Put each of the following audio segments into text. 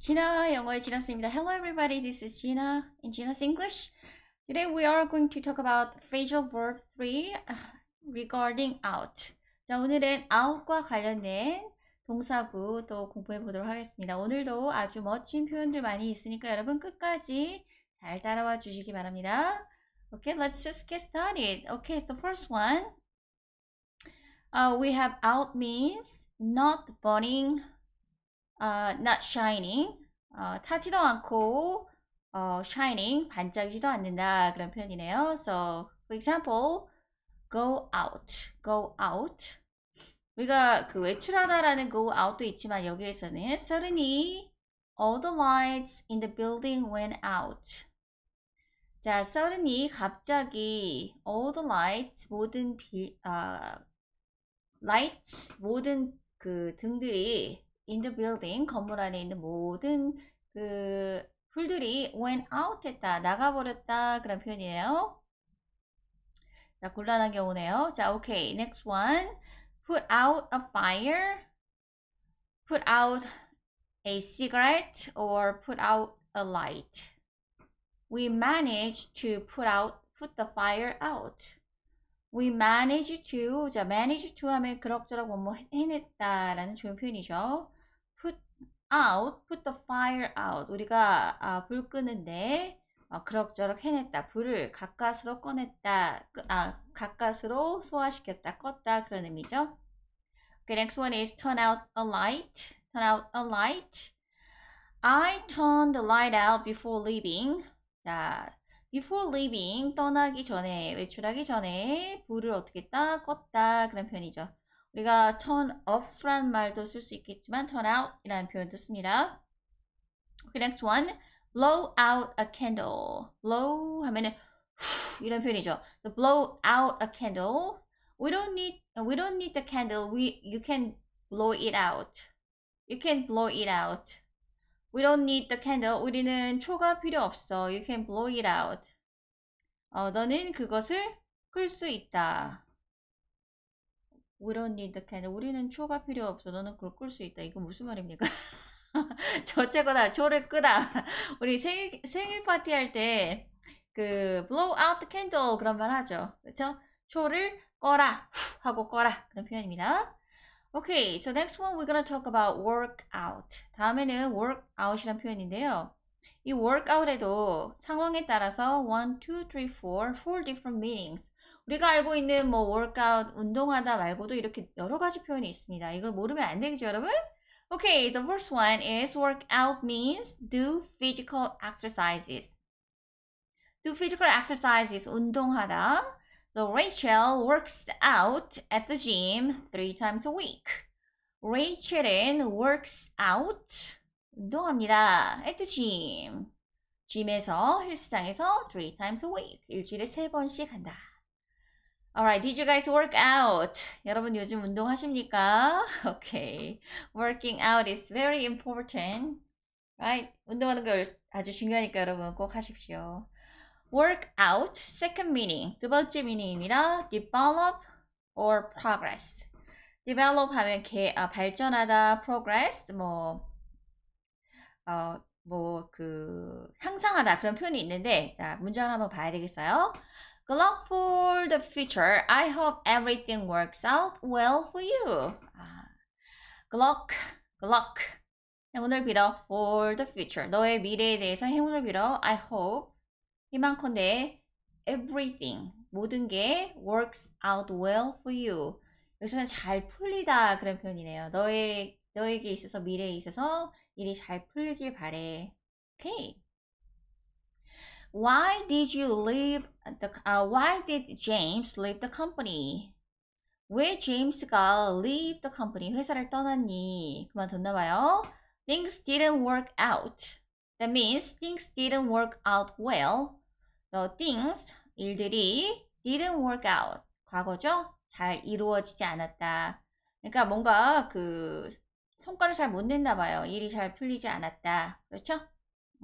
Gina, 영어의 Gina 입니다 Hello everybody, this is Gina in Gina's English. Today we are going to talk about phrasal verb 3 regarding out. 자, 오늘은 out과 관련된 동사구 또 공부해 보도록 하겠습니다. 오늘도 아주 멋진 표현들 많이 있으니까 여러분 끝까지 잘 따라와 주시기 바랍니다. Okay, let's just get started. Okay, so first one. Uh, we have out means not burning not shining 타지도 않고 shining 반짝이지도 않는다 그런 표현이네요. So for example, go out, go out. 우리가 그 외출하다라는 go out도 있지만 여기에서는 suddenly all the lights in the building went out. 자, suddenly 갑자기 all the lights 모든 빌 아, lights 모든 그 등들이 in the building 건물 안에 있는 모든 그 불들이 went out 했다 나가버렸다 그런 표현이에요 자 곤란한 경우네요 자 오케이 next one put out a fire put out a cigarette or put out a light we managed to put out put the fire out We managed to, 자, managed to 하면 그럭저럭 뭐뭐 해냈다라는 좋은 표현이죠. out, put the fire out. 우리가 아, 불 끄는데 어, 그럭저럭 해냈다. 불을 가까스로 꺼냈다. 끄, 아, 가까스로 소화시켰다. 껐다. 그런 의미죠. Okay, next one is turn out a light. Turn out a light. I turned the light out before leaving. 자, before leaving 떠나기 전에 외출하기 전에 불을 어떻게 했다 껐다 그런 편이죠. 우리가 turn off란 말도 쓸 수 있겠지만 turn out이라는 표현도 씁니다. Okay, next one. blow out a candle. blow 하면은 후, 이런 표현이죠. So blow out a candle. We don't need we don't need the candle. We you can blow it out. You can blow it out. We don't need the candle. 우리는 초가 필요 없어. You can blow it out. 어, 너는 그것을 끌 수 있다. We don't need the candle. 우리는 초가 필요 없어. 너는 그걸 끌 수 있다. 이거 무슨 말입니까? 저체거다. 초를 끄다. 우리 생일, 생일 파티 할 때 그 blow out the candle 그런 말 하죠. 그렇 초를 꺼라 하고 꺼라 그런 표현입니다. Okay, so next one we're gonna talk about workout. 다음에는 workout이란 표현인데요. 이 workout에도 상황에 따라서 1, 2, 3, 4, 4 different meanings. 우리가 알고 있는 뭐 w o r k 운동하다 말고도 이렇게 여러 가지 표현이 있습니다. 이걸 모르면 안 되겠죠, 여러분? Okay, the first one is workout means do physical exercises. Do physical exercises, 운동하다. So Rachel works out at the gym three times a week. Rachel은 works out, 운동합니다. at the gym. 짐에서 헬스장에서 three times a week 일주일에 세 번씩 한다. Alright, did you guys work out? 여러분 요즘 운동하십니까? Okay, working out is very important, right? 운동하는 걸 아주 중요하니까 여러분 꼭 하십시오. Work out, second meaning, 두 번째 meaning입니다. Develop or progress. Develop 하면 개, 아, 발전하다, progress, 뭐, 어, 뭐, 그, 향상하다 그런 표현이 있는데, 자, 문장을 한번 봐야 되겠어요. Good luck for the future. I hope everything works out well for you. 아, good luck, good luck. 행운을 빌어 for the future. 너의 미래에 대해서 행운을 빌어. I hope 희망컨대 everything 모든 게 works out well for you. 여기서는 잘 풀리다 그런 표현이네요. 너의 너에게 있어서 미래에 있어서 일이 잘 풀리길 바래. 오케이. Okay. Why did you leave the uh, Why did James leave the company? 왜 제임스가 leave the company 회사를 떠났니? 그만뒀나 봐요. Things didn't work out. That means things didn't work out well. The things 일들이 didn't work out 과거죠. 잘 이루어지지 않았다. 그러니까 뭔가 그 성과를 잘 못 냈나 봐요. 일이 잘 풀리지 않았다. 그렇죠?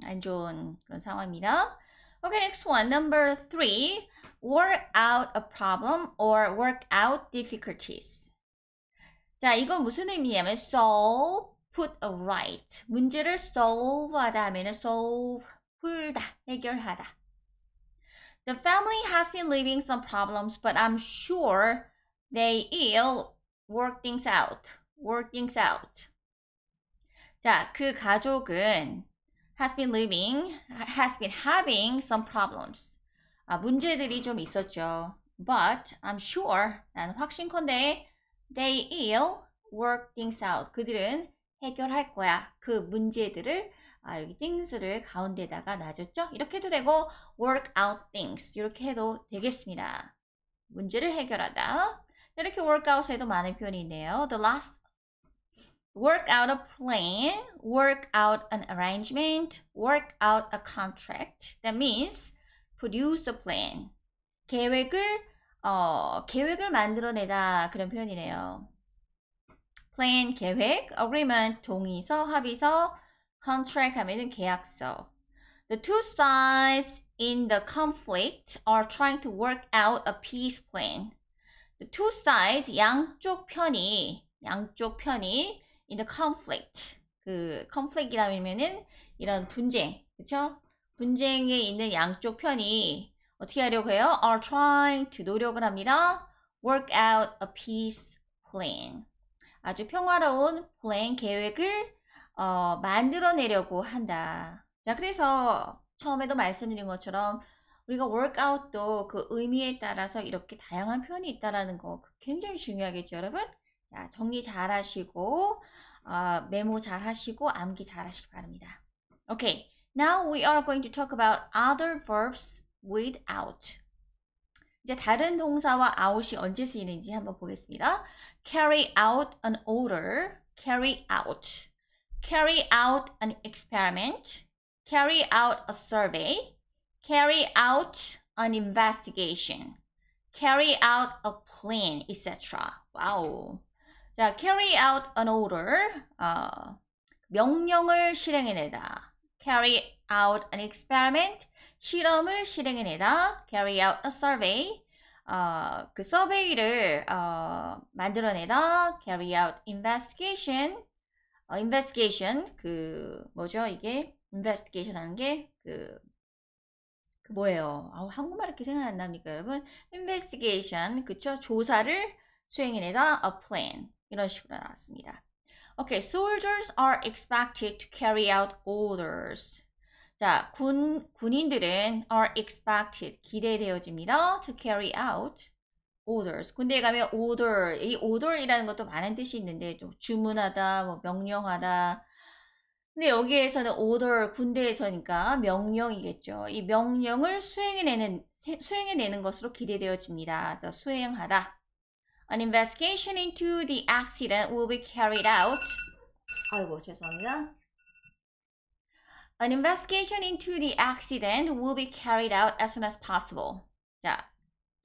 안 좋은 그런 상황입니다. Okay, next one, number three, work out a problem or work out difficulties. 자, 이건 무슨 의미냐면 solve, put a right. 문제를 solve 하다 하면 solve, 풀다, 해결하다. The family has been living some problems, but I'm sure they will work things out. work things out. 자, 그 가족은 has been living, has been having some problems. 아, 문제들이 좀 있었죠. But I'm sure, 난 확신컨대 they will work things out. 그들은 해결할 거야. 그 문제들을 아, 여기 things를 가운데다가 놔줬죠. 이렇게 해도 되고 work out things 이렇게 해도 되겠습니다. 문제를 해결하다. 이렇게 workout에도 많은 표현이 있네요. The last work out a plan, work out an arrangement, work out a contract. That means produce a plan. 계획을 어, 계획을 만들어내다 그런 표현이네요. plan 계획, agreement 동의서, 합의서, contract 하면은 계약서. The two sides in the conflict are trying to work out a peace plan. The two sides 양쪽 편이 양쪽 편이 in the conflict. 그 conflict이라면은 이런 분쟁, 그렇죠? 분쟁에 있는 양쪽 편이 어떻게 하려고 해요? are trying to 노력을 합니다. work out a peace plan. 아주 평화로운 플랜 계획을 어, 만들어내려고 한다. 자, 그래서 처음에도 말씀드린 것처럼 우리가 workout도 그 의미에 따라서 이렇게 다양한 표현이 있다라는 거 굉장히 중요하겠죠, 여러분? 자, 정리 잘 하시고 어, 메모 잘 하시고 암기 잘 하시기 바랍니다. Okay, now we are going to talk about other verbs with out. 이제 다른 동사와 out이 언제 쓰이는지 한번 보겠습니다. Carry out an order, carry out, carry out an experiment, carry out a survey, carry out an investigation, carry out a plan, etc. 와우. 자, carry out an order. 어, 명령을 실행해내다. carry out an experiment. 실험을 실행해내다. carry out a survey. 어, 그 서베이를 어, 만들어내다. carry out investigation. 어, investigation 그 뭐죠 이게 investigation 하는 게그 그 뭐예요? 아, 한국말 이렇게 생각 안 납니까, 여러분? investigation, 그쵸? 조사를 수행해내다, a plan. 이런 식으로 나왔습니다. Okay, soldiers are expected to carry out orders. 자, 군, 군인들은 are expected, 기대되어집니다. to carry out orders. 군대에 가면 order, 이 order이라는 것도 많은 뜻이 있는데, 좀 주문하다, 뭐 명령하다. 근데 여기에서는 order, 군대에서니까 명령이겠죠. 이 명령을 수행해내는, 수행해내는 것으로 기대되어집니다. 자, 수행하다. An investigation into the accident will be carried out. 아이고 죄송합니다. An investigation into the accident will be carried out as soon as possible. 자,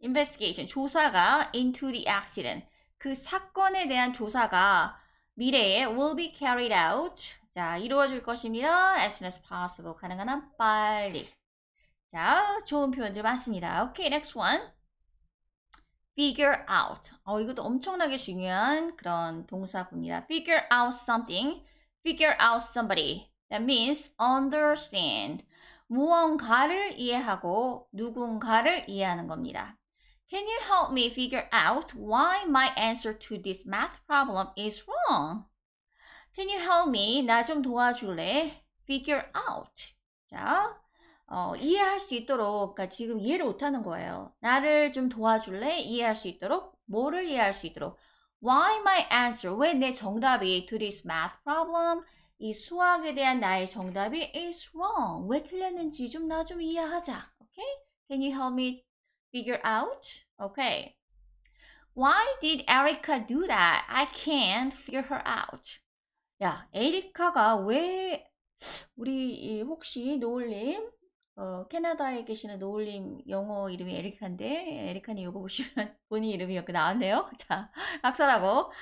investigation 조사가 into the accident 그 사건에 대한 조사가 미래에 will be carried out 자 이루어질 것입니다. as soon as possible 가능한 한 빨리 자 좋은 표현들 맞습니다. 오케이 okay, next one figure out. 어, 이것도 엄청나게 중요한 그런 동사분이다. figure out something, figure out somebody. That means understand. 무언가를 이해하고 누군가를 이해하는 겁니다. Can you help me figure out why my answer to this math problem is wrong? Can you help me? 나 좀 도와줄래? Figure out. 자, 어, 이해할 수 있도록 그러니까 지금 이해를 못하는 거예요. 나를 좀 도와줄래? 이해할 수 있도록 뭐를 이해할 수 있도록 Why my answer? 왜 내 정답이 to this math problem? 이 수학에 대한 나의 정답이 is wrong. 왜 틀렸는지 좀 나 좀 이해하자. Okay? Can you help me figure out? Okay. Why did Erica do that? I can't figure her out. 야, 에리카가 왜 우리 혹시 노을님 어, 캐나다에 계시는 노을님 영어 이름이 에리카인데 에리카님 이거 보시면 본인 이름이 이렇게 나왔네요. 자 박사라고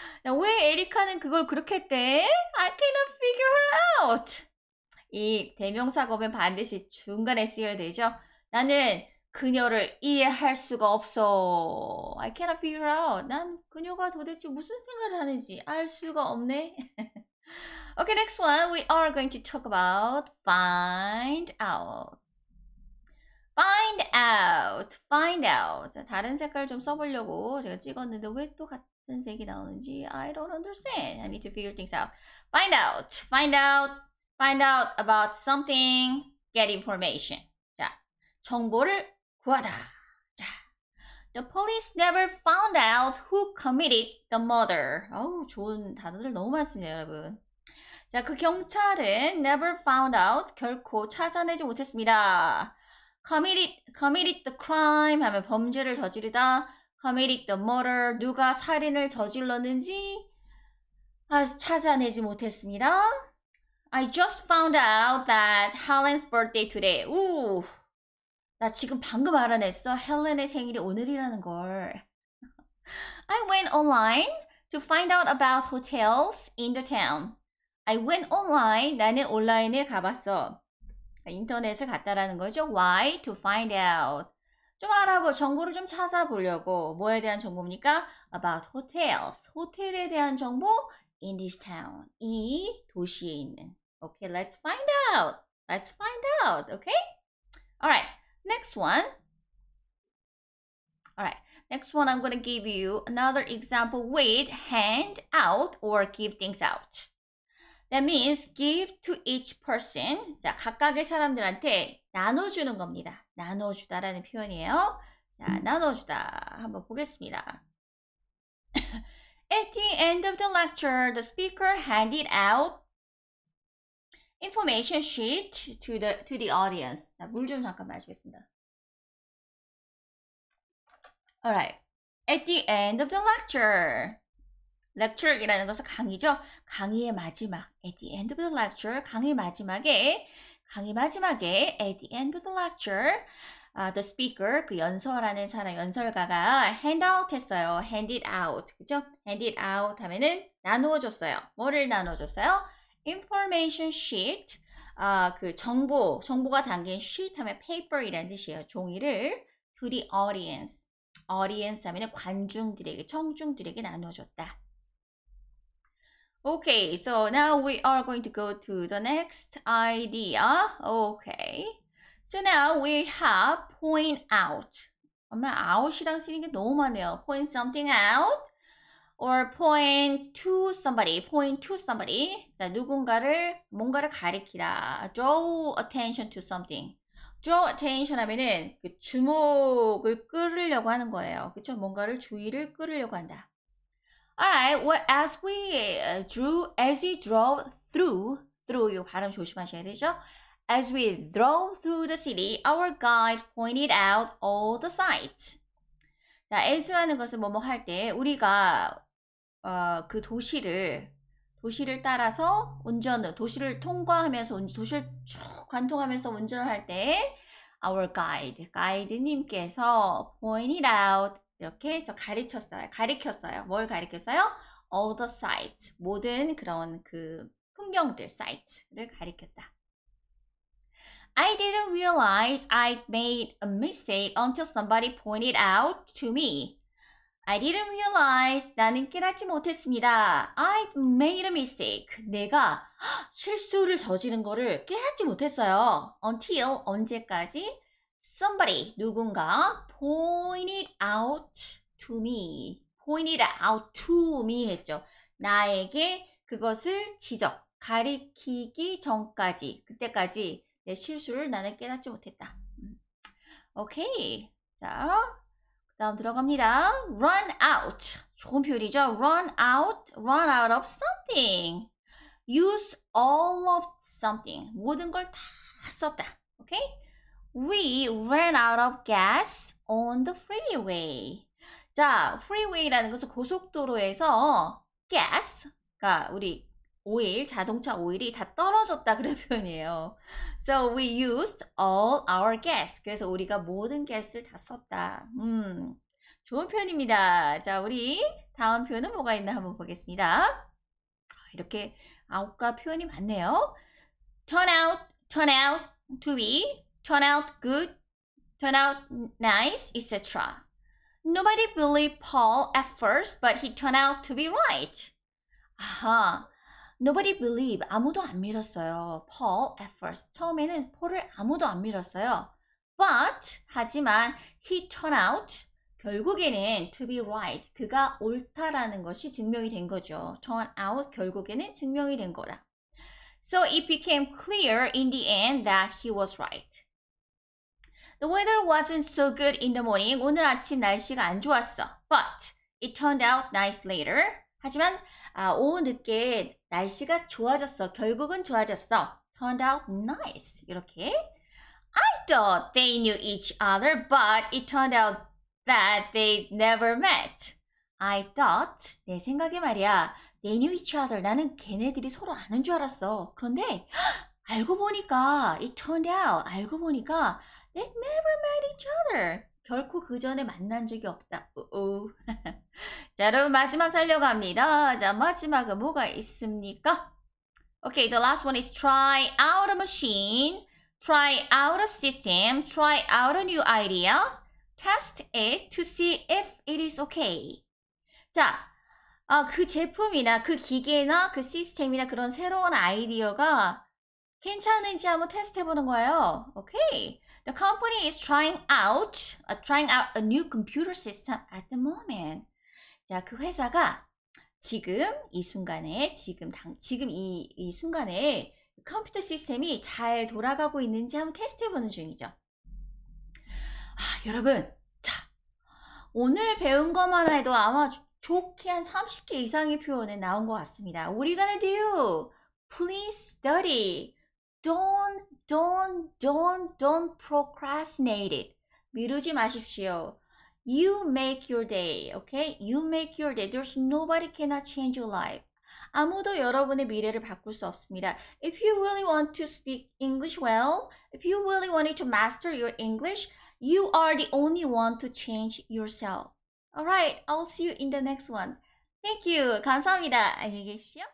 왜 에리카는 그걸 그렇게 했대? I cannot figure out. 이 대명사거면 반드시 중간에 쓰여야 되죠. 나는 그녀를 이해할 수가 없어. I cannot figure out. 난 그녀가 도대체 무슨 생각을 하는지 알 수가 없네. okay, next one. We are going to talk about find out. find out, find out. 자, 다른 색깔 좀 써보려고 제가 찍었는데 왜 또 같은 색이 나오는지 I don't understand. I need to figure things out. Find out, find out, find out about something, get information. 자, 정보를 구하다. 자, The police never found out who committed the murder. 어우, 좋은 단어들 너무 많습니다, 여러분. 자, 그 경찰은 never found out, 결코 찾아내지 못했습니다. committed, committed the crime 하면 범죄를 저지르다 committed the murder 누가 살인을 저질렀는지 찾아내지 못했습니다. I just found out that Helen's birthday today. 우! 나 지금 방금 알아냈어. 헬렌의 생일이 오늘이라는 걸. I went online to find out about hotels in the town. I went online. 나는 온라인에 가봤어. 인터넷을 갔다라는 거죠. Why? To find out. 좀 알아보, 정보를 좀 찾아보려고. 뭐에 대한 정보입니까? About hotels. 호텔에 대한 정보 in this town. 이 도시에 있는. Okay, let's find out. Let's find out. Okay? Alright. Next one. Alright. Next one, I'm going to give you another example with hand out or give things out. That means give to each person. 자, 각각의 사람들한테 나눠주는 겁니다. 나눠주다라는 표현이에요. 자, 나눠주다. 한번 보겠습니다. At the end of the lecture, the speaker handed out information sheet to the, to the audience. 물좀 잠깐 마시겠습니다. Alright. At the end of the lecture. lecture이라는 것은 강의죠. 강의의 마지막, at the end of the lecture, 강의 마지막에, 강의 마지막에, at the end of the lecture, uh, the speaker, 그 연설하는 사람, 연설가가 hand out 했어요. hand it out, 그죠? hand it out 하면은 나누어줬어요. 뭐를 나누어줬어요 information sheet, 아, 그 정보, 정보가 담긴 sheet 하면 paper이라는 뜻이에요. 종이를 to the audience, audience 하면 관중들에게, 청중들에게 나눠줬다. Okay, so now we are going to go to the next idea. Okay. So now we have point out. 엄마 out이랑 쓰는 게 너무 많네요. point something out or point to somebody. point to somebody. 자, 누군가를 뭔가를 가리키다. draw attention to something. draw attention 하면은 그 주목을 끌으려고 하는 거예요. 그렇죠? 뭔가를 주의를 끌으려고 한다. Alright, l well, as we drew, as we drove through, through 이거 발음 조심하셔야 되죠. As we drove through the city, our guide pointed out all the sights. 자, as라는 것은 뭐뭐 할 때 우리가 어, 그 도시를 도시를 따라서 운전을 도시를 통과하면서 도시를 쭉 관통하면서 운전을 할 때 our guide, 가이드님께서 pointed out 이렇게 저가르쳤어요가르켰어요뭘가르켰어요 All the sights. 모든 그런 그 풍경들, sights를 가르쳤다 I didn't realize I made a mistake until somebody pointed out to me. I didn't realize 나는 깨닫지 못했습니다. I made a mistake. 내가 실수를 저지른 거를 깨닫지 못했어요. Until 언제까지? somebody 누군가 p o i n t it out to me p o i n t it out to me 했죠. 나에게 그것을 지적 가리키기 전까지 그때까지 내 실수를 나는 깨닫지 못했다. 오케이. 자, 다음 들어갑니다. run out. 좋은 표현이죠. run out, run out of something. use all of something. 모든 걸 다 썼다. 오케이? We ran out of gas on the freeway. 자, freeway라는 것은 고속도로에서 g a s 그러니까 우리 오일, 자동차 오일이 다 떨어졌다 그런 표현이에요. So we used all our gas. 그래서 우리가 모든 g a s 를다 썼다. 음, 좋은 표현입니다. 자, 우리 다음 표현은 뭐가 있나 한번 보겠습니다. 이렇게 아홉가 표현이 많네요. turn out, turn out to be turn out good, turn out nice, etc. Nobody believed Paul at first, but he turned out to be right. 아하, nobody believed 아무도 안 믿었어요. Paul at first 처음에는 폴을 아무도 안 믿었어요. But 하지만 he turned out 결국에는 to be right 그가 옳다라는 것이 증명이 된 거죠. turn out 결국에는 증명이 된 거다. So it became clear in the end that he was right. The weather wasn't so good in the morning. 오늘 아침 날씨가 안 좋았어. But it turned out nice later. 하지만 아, 오후 늦게 날씨가 좋아졌어. 결국은 좋아졌어. Turned out nice. 이렇게. I thought they knew each other, but it turned out that they never met. I thought 내 생각에 말이야. They knew each other. 나는 걔네들이 서로 아는 줄 알았어. 그런데 알고 보니까 it turned out 알고 보니까 They never met each other. 결코 그 전에 만난 적이 없다. 오오. 자, 여러분 마지막 살려고합니다 자, 마지막은 뭐가 있습니까? Okay, the last one is try out a machine, try out a system, try out a new idea, test it to see if it is okay. 자, 아, 그 제품이나 그 기계나 그 시스템이나 그런 새로운 아이디어가 괜찮은지 한번 테스트 해보는 거예요. 오케이. The company is trying out, uh, trying out a new computer system at the moment. 자, 그 회사가 지금 이 순간에 지금 당 지금 이, 이 순간에 컴퓨터 시스템이 잘 돌아가고 있는지 한번 테스트해보는 중이죠. 아, 여러분, 자 오늘 배운 것만 해도 아마 좋게 한 30개 이상의 표현은 나온 것 같습니다. 우리가 do? Please study. Don't, don't, don't, don't procrastinate it. 미루지 마십시오. You make your day, okay? You make your day. There's nobody cannot change your life. 아무도 여러분의 미래를 바꿀 수 없습니다. If you really want to speak English well, if you really wanted to master your English, you are the only one to change yourself. Alright, I'll see you in the next one. Thank you. 감사합니다. 안녕히 계십시오.